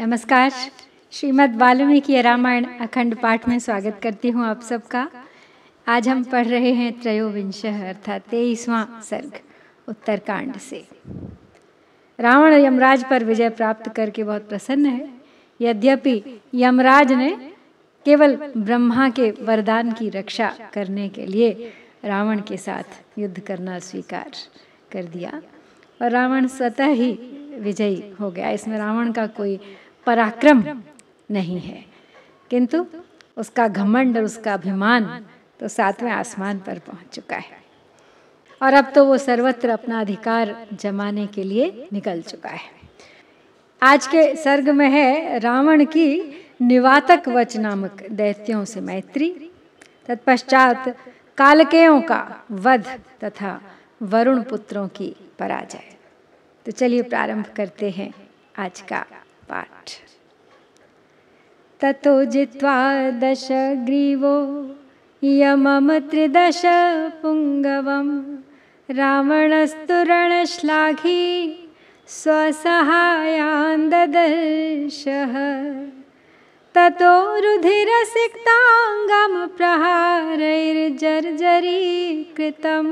नमस्कार श्रीमद् वाल्मीकि रामायण अखंड पाठ में स्वागत करती हूँ आप सबका आज हम पढ़ रहे हैं त्रयोविंश अर्थात तेईसवां सर्ग उत्तरकांड से रावण यमराज पर विजय प्राप्त करके बहुत प्रसन्न है यद्यपि यमराज ने केवल ब्रह्मा के वरदान की रक्षा करने के लिए रावण के साथ युद्ध करना स्वीकार कर दिया और रावण स्वतः ही विजयी हो गया इसमें रावण का कोई पराक्रम नहीं है किंतु उसका घमंड और उसका अभिमान तो सातवें आसमान पर पहुंच चुका है और अब तो वो सर्वत्र अपना अधिकार जमाने के लिए निकल चुका है आज के सर्ग में है रावण की निवातक वच नामक दैत्यों से मैत्री तत्पश्चात कालकेयों का वध तथा वरुण पुत्रों की पराजय तो चलिए प्रारंभ करते हैं आज का पाठ ततो जित्वा दशग्रीवो यमम त्रिदश पुङ्गवं रावणस्तुरणश्लाघी स्वसहायान्ददर्शः ततो रुधिरसिक्ताङ्गं प्रहारैर्जर्जरीकृतं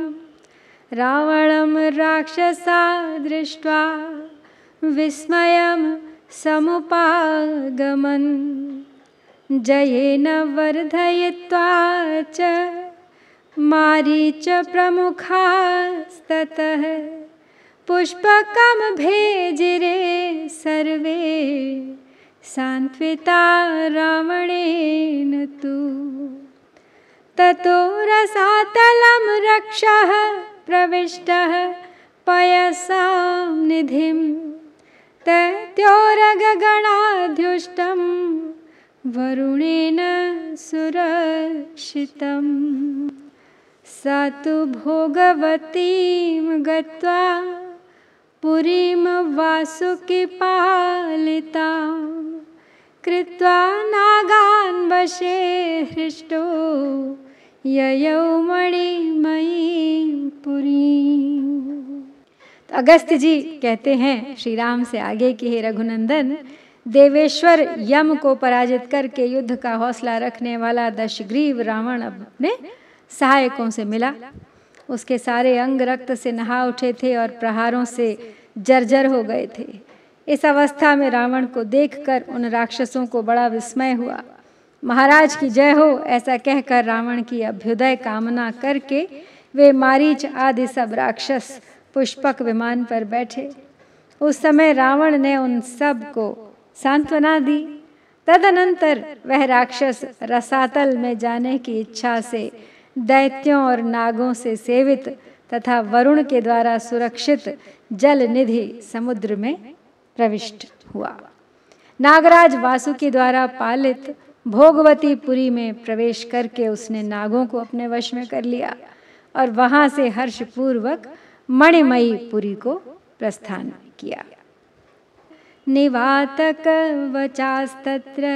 रावणं राक्षसा दृष्ट्वा विस्मयम् समुपागमन् जयेन वर्धयित्वा च मारीच प्रमुखास्ततः पुष्पकं भेजिरे सर्वे सान्त्विता रावणेन तु ततो रसातलं रक्षः प्रविष्टः पयसां निधिम् तत्योरगगणाध्युष्टं वरुणेन सुरक्षितं स तु भोगवतीं गत्वा पुरीं वासुकिपालितां कृत्वा नागान् वशे हृष्टो ययौ मणिमयीं पुरीम् तो अगस्त जी कहते हैं श्री राम से आगे कि हे रघुनंदन देवेश्वर यम को पराजित करके युद्ध का हौसला रखने वाला दशग्रीव रावण अपने सहायकों से मिला उसके सारे अंग रक्त से नहा उठे थे और प्रहारों से जर्जर हो गए थे इस अवस्था में रावण को देखकर उन राक्षसों को बड़ा विस्मय हुआ महाराज की जय हो ऐसा कहकर रावण की अभ्युदय कामना करके वे मारीच आदि सब राक्षस पुष्पक विमान पर बैठे उस समय रावण ने उन सब को सांत्वना दी तदनंतर वह राक्षस रसातल में जाने की इच्छा से दैत्यों और नागों से सेवित तथा वरुण के द्वारा सुरक्षित जल निधि समुद्र में प्रविष्ट हुआ नागराज वासुकी द्वारा पालित भोगवती पुरी में प्रवेश करके उसने नागों को अपने वश में कर लिया और वहां से हर्षपूर्वक पूर्वक मणिमयी पुरी को प्रस्थान किया निवातक वचास्तत्र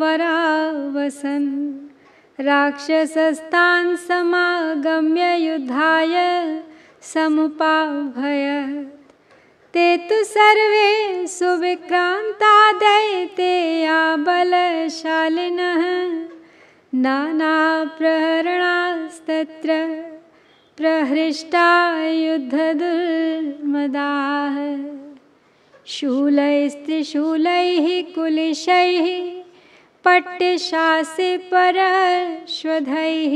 वरावसन राक्षसस्तान समागम्य युद्धाय समुपाभय ते तु सर्वे सुविक्रांता दैते या बलशालिनः प्रहरणास्तत्र प्रहृष्टा युद्ध दुर्मदा युद्धदुर्मदाः कुलिश कुलिशैः पट्टशासिपरश्वधैः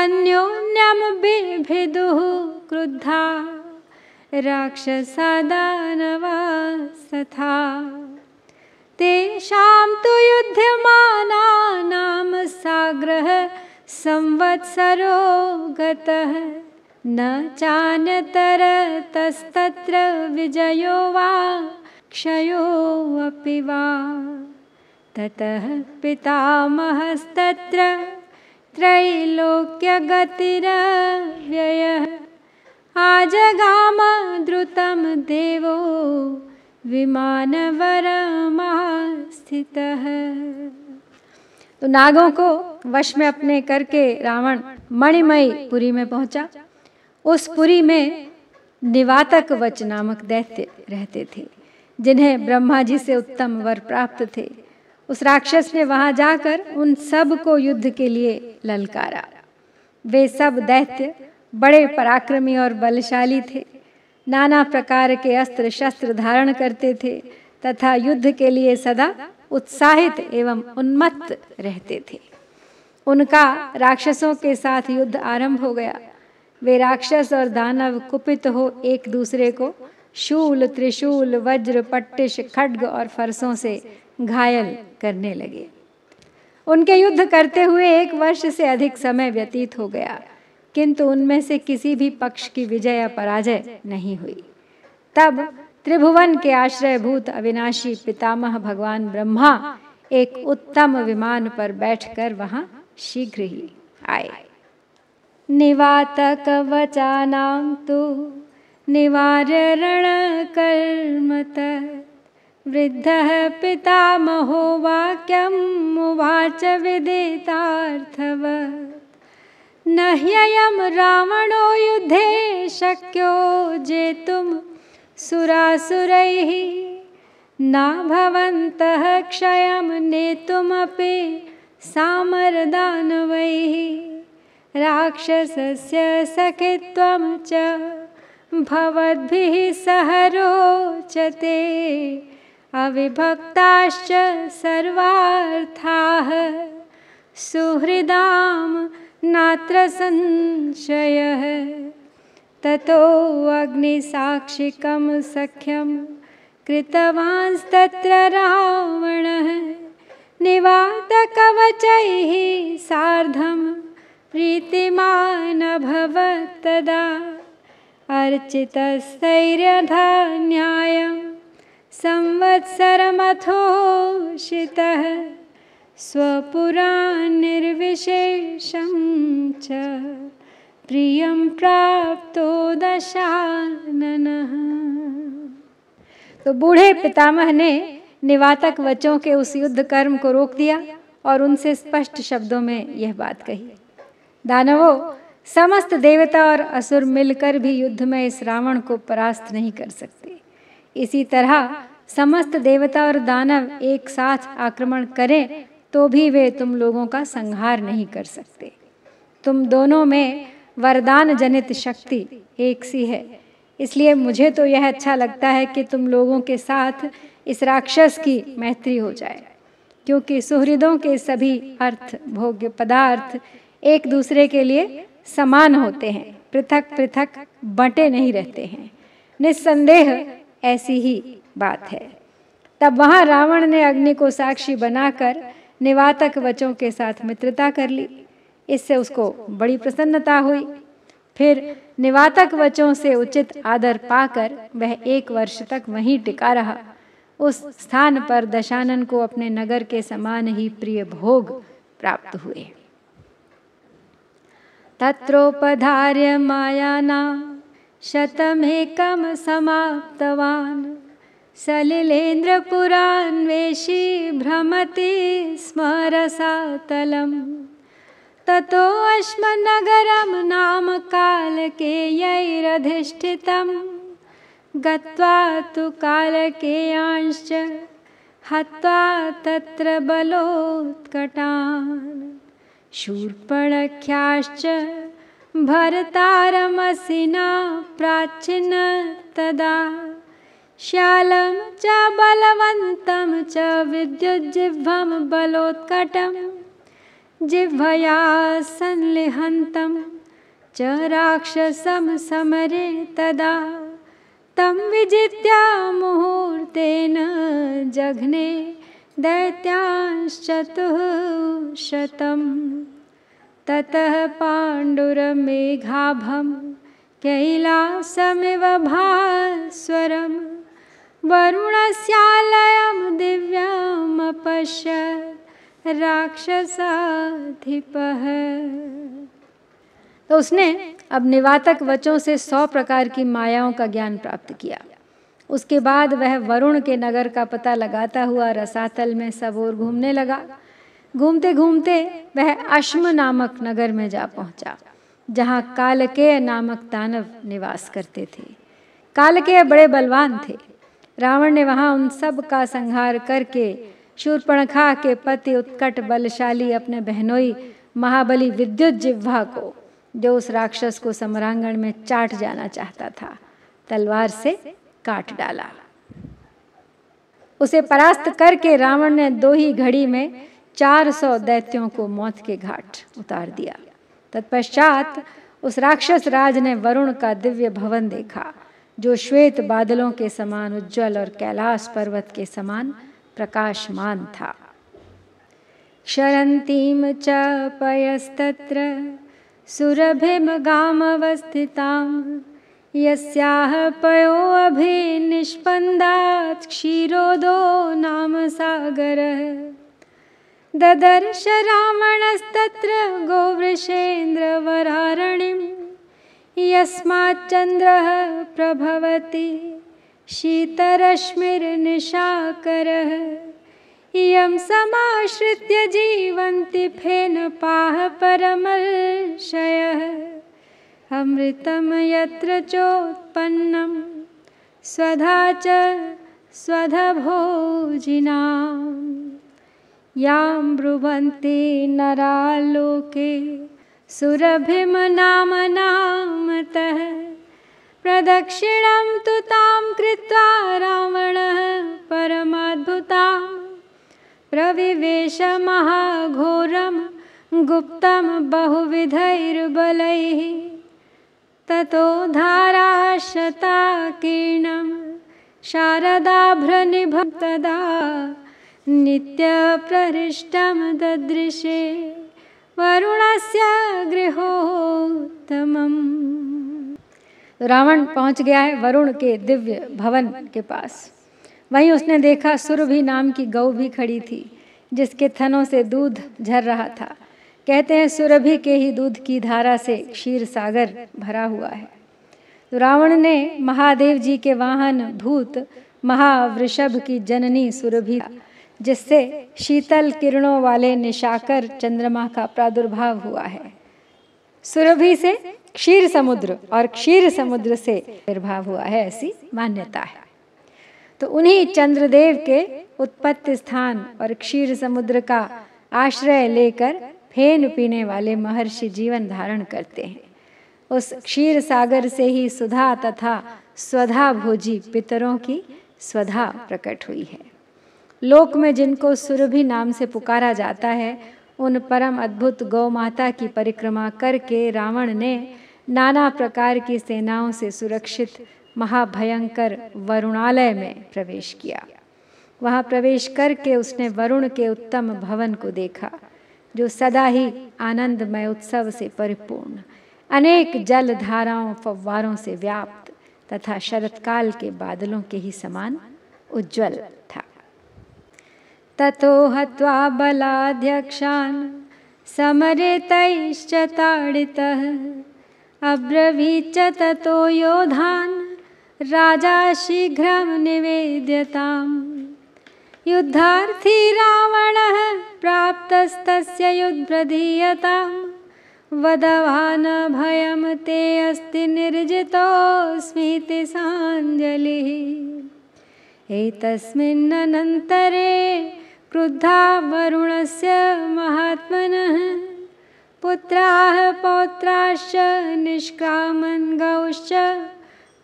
अन्योन्यं बिभिदु क्रुद्धा राक्षसदानवासथा तेषां तु युध्यमानानां साग्रह संवत्सरो गतः न चानतरतस्तत्र विजयो वा क्षयोऽपि वा ततः पितामहस्तत्र त्रैलोक्यगतिरव्ययः द्रुतं देवो विमानवरमास्थितः तो नागों को वश में अपने करके रावण मणिमयी पुरी में पहुंचा उस पुरी में निवातक वच नामक दैत्य रहते थे जिन्हें ब्रह्मा जी से उत्तम वर प्राप्त थे उस राक्षस ने वहां जाकर उन सब को युद्ध के लिए ललकारा वे सब दैत्य बड़े पराक्रमी और बलशाली थे नाना प्रकार के अस्त्र शस्त्र धारण करते थे तथा युद्ध के लिए सदा उत्साहित एवं उन्मत्त रहते थे उनका राक्षसों के साथ युद्ध आरंभ हो गया वे राक्षस और दानव कुपित हो एक दूसरे को शूल त्रिशूल वज्र पट्टिश खड्ग और फरसों से घायल करने लगे उनके युद्ध करते हुए एक वर्ष से अधिक समय व्यतीत हो गया किंतु उनमें से किसी भी पक्ष की विजय या पराजय नहीं हुई तब त्रिभुवन के आश्रयभूत अविनाशी पितामह भगवान ब्रह्मा एक उत्तम विमान पर बैठकर वहां शीघ्र ही आए निवात कवचानाम तो निवारण कर्म वृद्ध पितामहो वाक्यम उवाच विदितार्थव न रावणो युद्धे शक्यो जेतुम सुरासुरैः न भवन्तः क्षयं नेतुमपि सामरदानवैः राक्षसस्य सखित्वं च भवद्भिः सह रोचते अविभक्ताश्च सर्वार्थाः सुहृदां नात्र संशयः ततो अग्निसाक्षिकं सख्यं कृतवांस्तत्र रावणः निवातकवचैः सार्धं प्रीतिमानभवत्तदा अर्चितस्थैर्यधान्यायं संवत्सरमथोषितः स्वपुरान्निर्विशेषं च प्रियं प्राप्तो दशाननः तो बूढ़े पितामह ने निवातक वचों के उस युद्ध कर्म को रोक दिया और उनसे स्पष्ट शब्दों में यह बात कही दानवो समस्त देवता और असुर मिलकर भी युद्ध में इस रावण को परास्त नहीं कर सकते इसी तरह समस्त देवता और दानव एक साथ आक्रमण करें तो भी वे तुम लोगों का संहार नहीं कर सकते तुम दोनों में वरदान जनित शक्ति एक सी है इसलिए मुझे तो यह अच्छा लगता है कि तुम लोगों के साथ इस राक्षस की मैत्री हो जाए क्योंकि सुहृदों के सभी अर्थ भोग्य पदार्थ एक दूसरे के लिए समान होते हैं पृथक पृथक बटे नहीं रहते हैं निस्संदेह ऐसी ही बात है तब वहाँ रावण ने अग्नि को साक्षी बनाकर निवातक वचों के साथ मित्रता कर ली इससे उसको बड़ी प्रसन्नता हुई फिर निवातक वचों से उचित आदर पाकर वह एक वर्ष तक वहीं टिका रहा उस स्थान पर दशानन को अपने नगर के समान ही प्रिय भोग प्राप्त हुए तत्रोपधार्य मायाना शतमेकम समाप्तवान् सलिलेन्द्रपुरान्वेषी भ्रमति स्मरसातलम् ततोऽस्मनगरं नाम कालकेयैरधिष्ठितं गत्वा तु कालकेयांश्च हत्वा तत्र बलोत्कटान् शूर्पणख्याश्च भरतारमसिना तदा श्यालं च बलवन्तं च विद्युज्जिह्वं बलोत्कटम् जिह्वया संलिहन्तं च राक्षसं समरे तदा तं विजित्या मुहूर्तेन जघ्ने दैत्यांश्चतुःशतं ततः पाण्डुरमेघाभं कैलासमिव भास्वरं वरुणस्यालयं दिव्यमपश्यत् राक्षसाधिपः तो उसने अब निवातक वचों से सौ प्रकार की मायाओं का ज्ञान प्राप्त किया उसके बाद वह वरुण के नगर का पता लगाता हुआ रसातल में सब और घूमने लगा घूमते घूमते वह अश्म नामक नगर में जा पहुंचा जहां कालकेय नामक दानव निवास करते थे कालकेय बड़े बलवान थे रावण ने वहां उन सब का संहार करके शूर्पणखा के पति उत्कट बलशाली अपने बहनोई महाबली विद्युत जिह्वा को जो उस राक्षस को समरांगण में चाट जाना चाहता था तलवार से काट डाला उसे परास्त करके रावण ने दो ही घड़ी में 400 दैत्यों को मौत के घाट उतार दिया तत्पश्चात उस राक्षस राज ने वरुण का दिव्य भवन देखा जो श्वेत बादलों के समान उज्जवल और कैलाश पर्वत के समान प्रकाशमान था क्षरन्तीं च पयस्तत्र सुरभिमगामवस्थितां यस्याः पयोऽभिनिष्पन्दात् क्षीरोदो नाम सागरः ददर्श रावणस्तत्र गोवृषेन्द्रवरारणिं यस्माच्चन्द्रः प्रभवति शीतरश्मिर्निशाकरः इयं समाश्रित्य जीवन्ति फेनपाः परमर्षयः अमृतं यत्र चोत्पन्नं स्वधा च स्वधभोजिनां यां ब्रुवन्ति नरालोके सुरभिमनामनामतः प्रदक्षिणां तु तां कृत्वा रावणः परमाद्भुतां प्रविवेशमहाघोरं गुप्तं बहुविधैर्बलैः ततो धाराशताकीर्णं शारदाभ्रनिभं तदा नित्यप्रहृष्टं ददृशे वरुणस्य गृहोत्तमम् रावण पहुंच गया है वरुण के दिव्य भवन के पास वहीं उसने देखा सुरभि नाम की गौ भी खड़ी थी जिसके थनों से दूध झर रहा था कहते हैं सुरभि के ही दूध की धारा से क्षीर सागर भरा हुआ है तो रावण ने महादेव जी के वाहन भूत महावृषभ की जननी सुरभि जिससे शीतल किरणों वाले निशाकर चंद्रमा का प्रादुर्भाव हुआ है सुरभि से क्षीर समुद्र और क्षीर समुद्र से आविर्भाव हुआ है ऐसी मान्यता है तो उन्हीं चंद्रदेव के उत्पत्ति स्थान और क्षीर समुद्र का आश्रय लेकर फेन पीने वाले महर्षि जीवन धारण करते हैं उस क्षीर सागर से ही सुधा तथा स्वधा भोजी पितरों की स्वधा प्रकट हुई है लोक में जिनको सुरभि नाम से पुकारा जाता है उन परम अद्भुत गौ माता की परिक्रमा करके रावण ने नाना प्रकार की सेनाओं से सुरक्षित महाभयंकर वरुणालय में प्रवेश किया वहाँ प्रवेश करके उसने वरुण के उत्तम भवन को देखा जो सदा ही आनंदमय उत्सव से परिपूर्ण अनेक जल धाराओं फव्वारों से व्याप्त तथा शरतकाल के बादलों के ही समान उज्जवल था ततो हत्वा बलाध्यक्षान् समरे तैश्च अब्रवीच ततो योधान राजा शीघ्रं निवेद्यताम् युद्धार्थी रावण प्राप्तस्तस्य युद्प्रधीयताम् भयम ते अस्ति स्मृति सांजलि एतस्मिन्नन्तरे क्रुद्धा वरुणस्य महात्मनः पुत्राः पौत्राश्च निष्कामन् गौश्च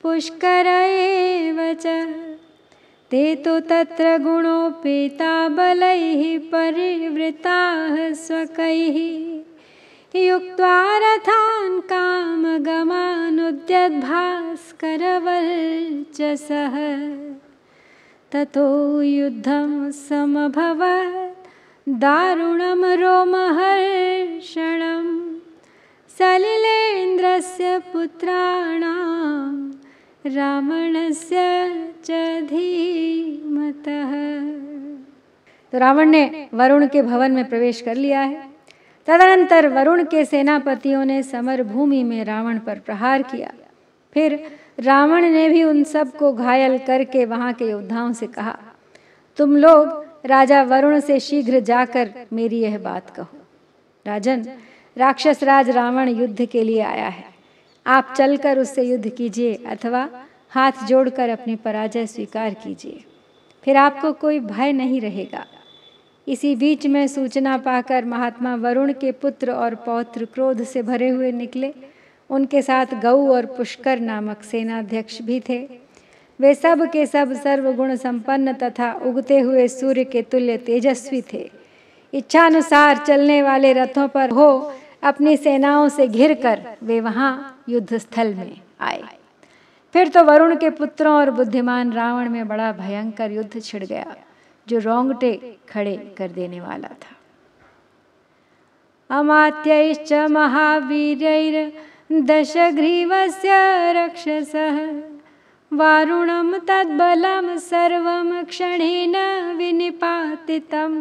पुष्कर एव च ते तु तत्र गुणोपेता बलैः परिवृताः स्वकैः युक्त्वा रथान् कामगमानुद्यद्भास्करवर्चसः ततो युद्धं समभवत् दारुणं रोमहर्षणं सलिलेन्द्रस्य पुत्राणां रावणस्य च धीमतः तो रावण ने वरुण के भवन में प्रवेश कर लिया है तदनंतर वरुण के सेनापतियों ने समर भूमि में रावण पर प्रहार किया फिर रावण ने भी उन सबको घायल करके वहाँ के योद्धाओं से कहा तुम लोग राजा वरुण से शीघ्र जाकर मेरी यह बात कहो राजन राक्षस राज रावण युद्ध के लिए आया है आप चलकर उससे युद्ध कीजिए अथवा हाथ जोड़कर अपनी पराजय स्वीकार कीजिए फिर आपको कोई भय नहीं रहेगा इसी बीच में सूचना पाकर महात्मा वरुण के पुत्र और पौत्र क्रोध से भरे हुए निकले उनके साथ गऊ और पुष्कर नामक सेनाध्यक्ष भी थे वे सब के सब सर्वगुण संपन्न तथा उगते हुए सूर्य के तुल्य तेजस्वी थे इच्छानुसार चलने वाले रथों पर हो अपनी सेनाओं से घिर कर वे वहाँ युद्ध स्थल में आए फिर तो वरुण के पुत्रों और बुद्धिमान रावण में बड़ा भयंकर युद्ध छिड़ गया जो रोंगटे खड़े कर देने वाला था अमात्य दश ग्रीवस्य रक्षसः वारुणं तद्बलं सर्वं क्षणेन विनिपातितं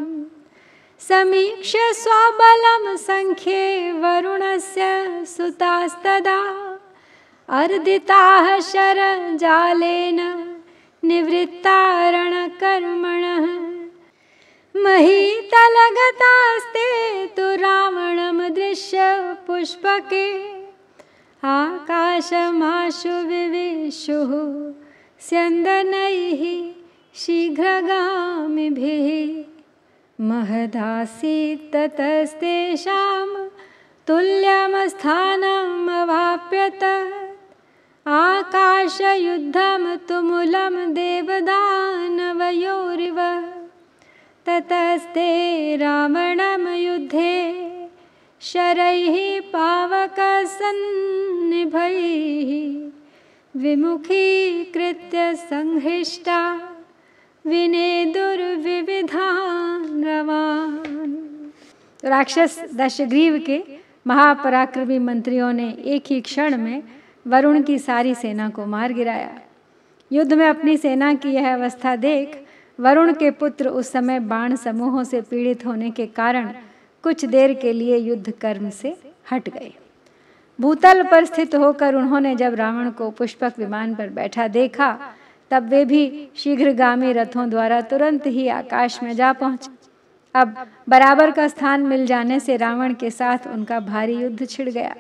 समीक्ष्य स्वबलं वरुण से सुतास्तदा अर्दिताः शरजालेन निवृत्तारणकर्मणः महीतलगतास्ते तु दृश्य पुष्पके आकाशमाशु विविशुः स्यन्दनैः शीघ्रगामिभिः महदासीत् ततस्तेषां तुल्यं अवाप्यत आकाशयुद्धं तुमुलं देवदानवयोरिव ततस्ते रावणं युद्धे शरैः पावकसन्निभैः विमुखीकृत्य संहृष्टा विनेदुर्विविधान् रवान् राक्षस दशग्रीव के महापराक्रमी मंत्रियों ने एक ही क्षण में वरुण की सारी सेना को मार गिराया युद्ध में अपनी सेना की यह अवस्था देख वरुण के पुत्र उस समय बाण समूहों से पीड़ित होने के कारण कुछ देर के लिए युद्ध कर्म से हट गए भूतल पर स्थित होकर उन्होंने जब रावण को पुष्पक विमान पर बैठा देखा तब वे भी शीघ्रगामी रथों द्वारा तुरंत ही आकाश में जा पहुंचे अब बराबर का स्थान मिल जाने से रावण के साथ उनका भारी युद्ध छिड़ गया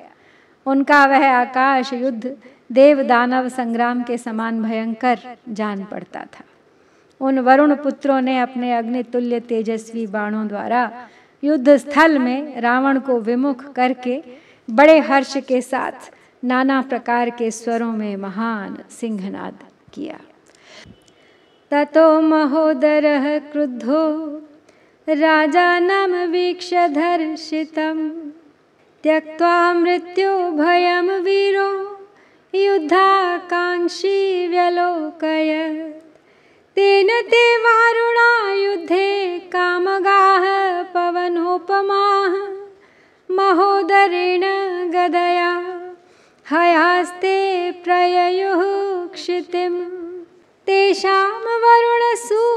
उनका वह आकाश युद्ध देव दानव संग्राम के समान भयंकर जान पड़ता था उन वरुण पुत्रों ने अपने अग्नि तुल्य तेजस्वी बाणों द्वारा युद्ध स्थल में रावण को विमुख करके बड़े हर्ष के साथ नाना प्रकार के स्वरों में महान सिंहनाद किया ततो महोदर क्रुद्धो राजा नम वीक्ष धर्षितम त्यक्ता मृत्यु भयम वीरो युद्धाकांक्षी व्यलोकय तेन ते वारुणा युद्धे कामगाः पवनोपमाः महोदरेण गदया हयास्ते प्रययुः क्षितिं तेषां वरुणसूनूनां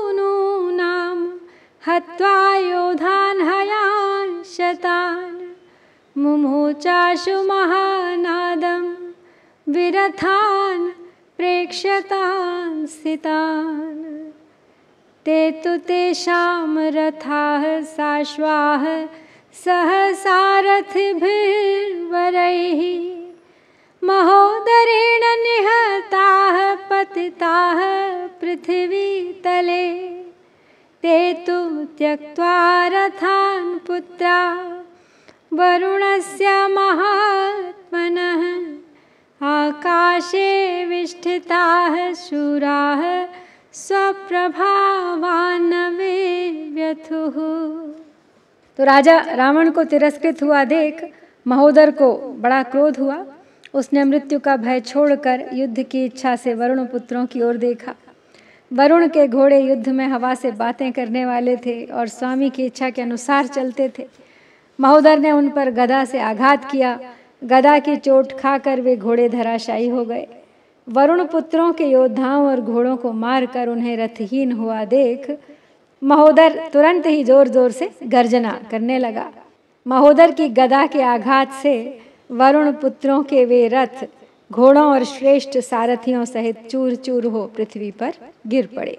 हत्वा योधान् हयान् शतान् मुमोचाशु महानादं विरथान् प्रेक्षतान् सितान् ते तु तेषां रथाः साश्वाः सहसारथिभिर्वरैः महोदरेण निहताः पतिताः पृथिवीतले ते तु त्यक्त्वा रथान् पुत्रा वरुणस्य महात्मनः आकाशे विष्ठिताः शूराः स्वप्रभावानवे तो राजा रावण को तिरस्कृत हुआ देख महोदर को बड़ा क्रोध हुआ उसने मृत्यु का भय छोड़कर युद्ध की इच्छा से वरुण पुत्रों की ओर देखा वरुण के घोड़े युद्ध में हवा से बातें करने वाले थे और स्वामी की इच्छा के अनुसार चलते थे महोदर ने उन पर गदा से आघात किया गदा की चोट खाकर वे घोड़े धराशायी हो गए वरुण पुत्रों के योद्धाओं और घोड़ों को मारकर उन्हें रथहीन हुआ देख महोदर तुरंत ही जोर जोर से गर्जना करने लगा महोदर की गदा के आघात से वरुण पुत्रों के वे रथ घोड़ों और श्रेष्ठ सारथियों सहित चूर चूर हो पृथ्वी पर गिर पड़े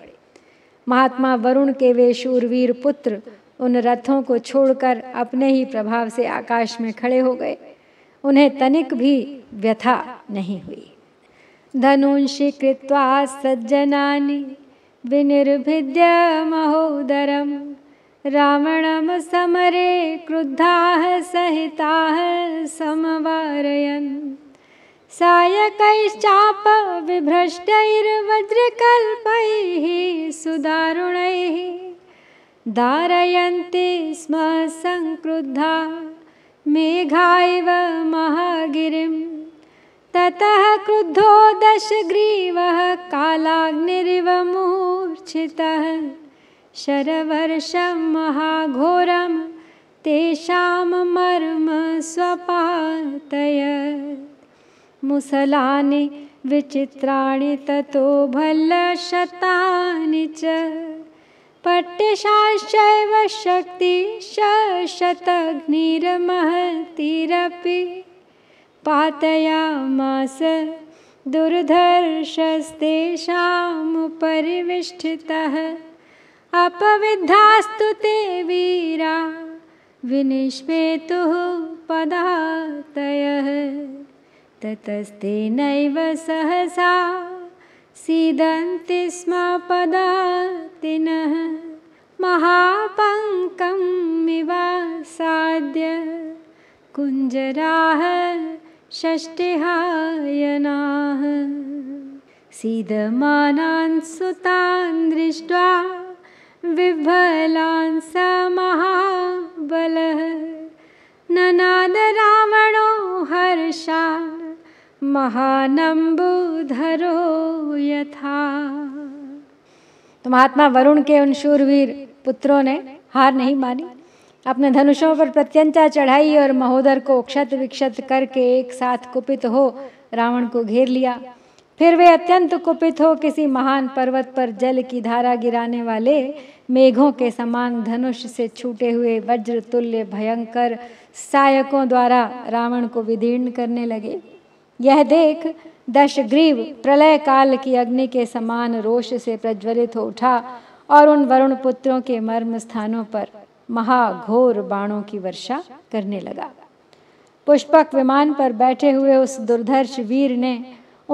महात्मा वरुण के वे शूरवीर पुत्र उन रथों को छोड़कर अपने ही प्रभाव से आकाश में खड़े हो गए उन्हें तनिक भी व्यथा नहीं हुई धनुंषि कृत्वा सज्जनानि विनिर्भिद्य महोदरम रावणम समरे क्रुद्धा सहिता समवारयन सायकैश्चाप विभ्रष्टैर्वज्रकल्पैः सुदारुणैः धारयन्ति स्म सङ्क्रुद्धा मेघाव इव महागिरिं ततः क्रुद्धो दशग्रीवः कालाग्निरिव मूर्च्छितः शरवर्षं महाघोरं तेषां मर्म स्वपातय मुसलानि विचित्राणि ततो भल्लशतानि च शक्ति शक्तिशतघ्निर्महतिरपि पातयामास दुर्धर्षस्तेषामुपरिविष्ठितः अपविद्धास्तु ते वीरा विनिष्पेतुः पदातयः ततस्तेनैव सहसा सीदन्ति स्म पदातिनः महापङ्कमिव साद्य कुञ्जराः षष्टिहायनाः सीदमानान् सुतान् दृष्ट्वा विह्वलान् स महाबलः ननादरामणो हर्षा महानंबुधरो यथा तो महात्मा वरुण के उन शूरवीर पुत्रों ने हार नहीं मानी अपने धनुषों पर प्रत्यंचा चढ़ाई और महोदर को क्षत विक्षत करके एक साथ कुपित हो रावण को घेर लिया फिर वे अत्यंत कुपित हो किसी महान पर्वत पर जल की धारा गिराने वाले मेघों के समान धनुष से छूटे हुए वज्र तुल्य भयंकर सायकों द्वारा रावण को विदीर्ण करने लगे यह देख दशग्रीव प्रलय काल की अग्नि के समान रोष से प्रज्वलित हो उठा और उन वरुण पुत्रों के मर्म स्थानों पर महाघोर बाणों की वर्षा करने लगा पुष्पक विमान पर बैठे हुए उस दुर्धर्ष वीर ने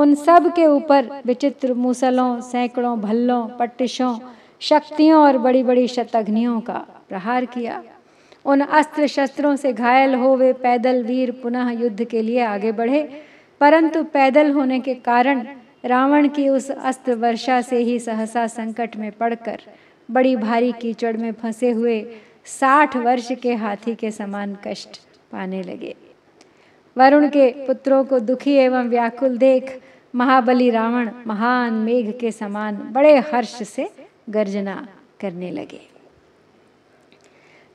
उन सब के ऊपर विचित्र मूसलों सैकड़ों भल्लों पट्टिशों शक्तियों और बड़ी बड़ी शतघ्नियों का प्रहार किया उन अस्त्र शस्त्रों से घायल हो वे पैदल वीर पुनः युद्ध के लिए आगे बढ़े परंतु पैदल होने के कारण रावण की उस अस्त्र वर्षा से ही सहसा संकट में पड़कर बड़ी भारी कीचड़ में फंसे हुए साठ वर्ष के हाथी के समान कष्ट पाने लगे वरुण के पुत्रों को दुखी एवं व्याकुल देख महाबली रावण महान मेघ के समान बड़े हर्ष से गर्जना करने लगे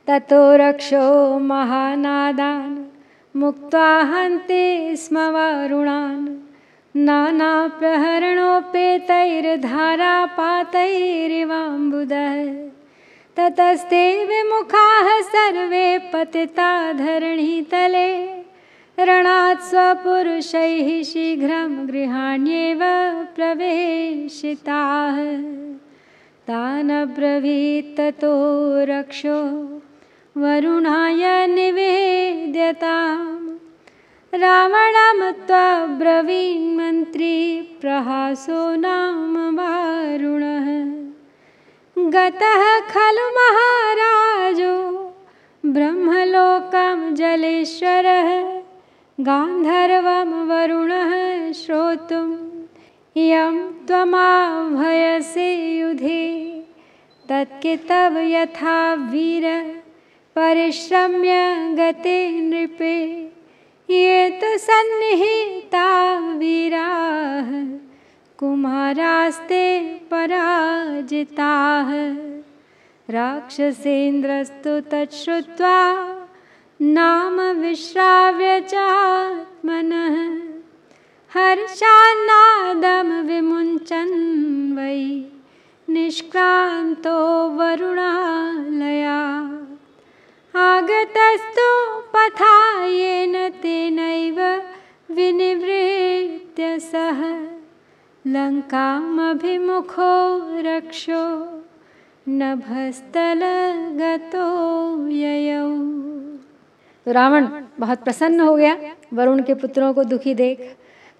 ततो रक्षो महानादान मुक्ता हन्ते स्म वारुणान् नानाप्रहरणोपेतैर्धारापातैरिवाम्बुदः ततस्ते विमुखाः सर्वे पतिता धरणीतले रणात् स्वपुरुषैः शीघ्रं गृहाण्येव प्रवेशिताः तानब्रवीत्ततो रक्षो वरुणाय निवेद्यतां रावणं त्वाब्रवीन्मन्त्री प्रहासो नाम वरुणः गतः खलु महाराजो ब्रह्मलोकं जलेश्वरः गान्धर्वं वरुणः श्रोतुं इयं भयसे युधे तत्के तव यथा वीर परिश्रम्य गते नृपे ये तो सन्निहिता वीराः कुमारास्ते पराजिताः राक्षसेन्द्रस्तु तच्छ्रुत्वा नाम विश्राव्य चात्मनः हर्षान्नादं विमुञ्चन् वै निष्क्रान्तो वरुणालया आगतस्तु पथायेन तेनैव विनिवृत्य सः लङ्कामभिमुखो रक्षो नभस्तलगतो ययौ तो रावण बहुत प्रसन्न हो गया वरुण के पुत्रों को दुखी देख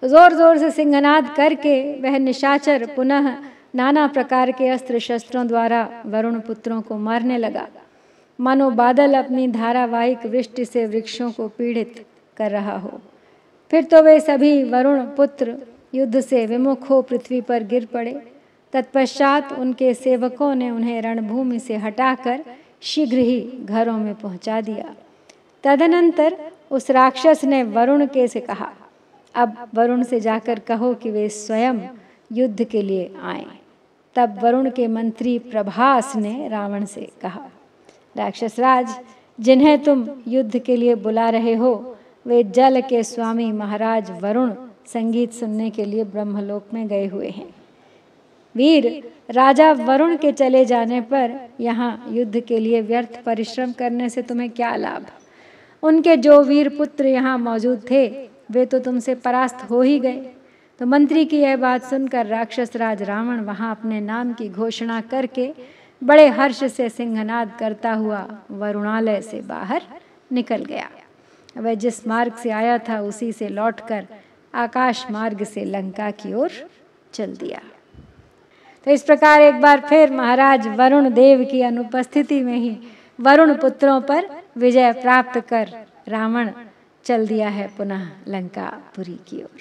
तो जोर जोर से सिंहनाद करके वह निशाचर पुनः नाना प्रकार के अस्त्र शस्त्रों द्वारा वरुण पुत्रों को मारने लगा मानो बादल अपनी धारावाहिक वृष्टि से वृक्षों को पीड़ित कर रहा हो फिर तो वे सभी वरुण पुत्र युद्ध से विमुख हो पृथ्वी पर गिर पड़े तत्पश्चात उनके सेवकों ने उन्हें रणभूमि से हटाकर शीघ्र ही घरों में पहुंचा दिया तदनंतर उस राक्षस ने वरुण के से कहा अब वरुण से जाकर कहो कि वे स्वयं युद्ध के लिए आए तब वरुण के मंत्री प्रभास ने रावण से कहा राक्षसराज जिन्हें तुम युद्ध के लिए बुला रहे हो वे जल के स्वामी महाराज वरुण संगीत सुनने के लिए ब्रह्मलोक में गए हुए हैं वीर राजा वरुण के चले जाने पर यहाँ युद्ध के लिए व्यर्थ परिश्रम करने से तुम्हें क्या लाभ उनके जो वीर पुत्र यहाँ मौजूद थे वे तो तुमसे परास्त हो ही गए तो मंत्री की यह बात सुनकर राक्षस राज रावण वहाँ अपने नाम की घोषणा करके बड़े हर्ष से सिंहनाद करता हुआ वरुणालय से बाहर निकल गया वह जिस मार्ग से आया था उसी से लौटकर आकाश मार्ग से लंका की ओर चल दिया तो इस प्रकार एक बार फिर महाराज वरुण देव की अनुपस्थिति में ही वरुण पुत्रों पर विजय प्राप्त कर रावण चल दिया है पुनः लंकापुरी की ओर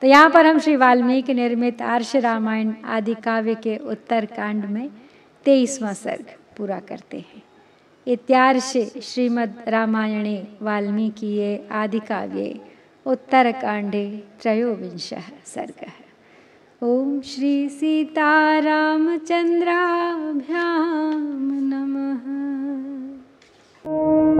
तो यहाँ पर हम श्री वाल्मीकि निर्मित आर्ष रामायण आदि काव्य के उत्तर कांड में तेईसवा सर्ग पूरा करते हैं इत्यार्षे श्रीमद् रामायणे वाल्मीकि आदि वाल्मीकिये आदिकाव्ये उत्तरकाण्डे ओम श्री सीता रामचंद्राभ्याम नमः